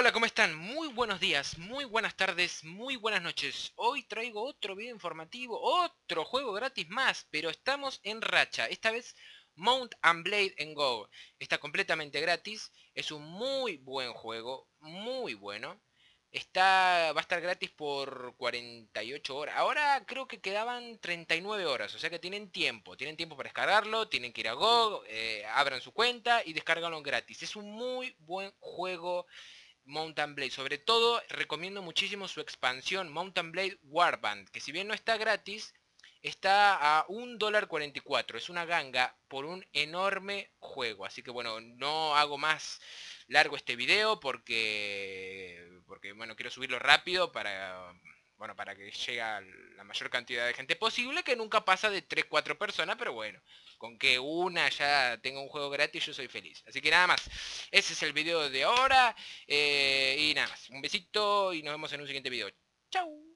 Hola, ¿cómo están? Muy buenos días, muy buenas tardes, muy buenas noches. Hoy traigo otro video informativo, otro juego gratis más, pero estamos en racha. Esta vez Mount and Blade en Go. Está completamente gratis, es un muy buen juego, muy bueno. Está, va a estar gratis por 48 horas. Ahora creo que quedaban 39 horas, o sea que tienen tiempo. Tienen tiempo para descargarlo, tienen que ir a Go, eh, abran su cuenta y descarganlo gratis. Es un muy buen juego Mountain Blade. Sobre todo recomiendo muchísimo su expansión Mountain Blade Warband, que si bien no está gratis, está a un dólar Es una ganga por un enorme juego. Así que bueno, no hago más largo este video porque, porque bueno, quiero subirlo rápido para bueno, para que llegue la mayor cantidad de gente posible, que nunca pasa de 3, 4 personas, pero bueno, con que una ya tenga un juego gratis yo soy feliz. Así que nada más, ese es el video de ahora, eh, y nada más, un besito y nos vemos en un siguiente video. chao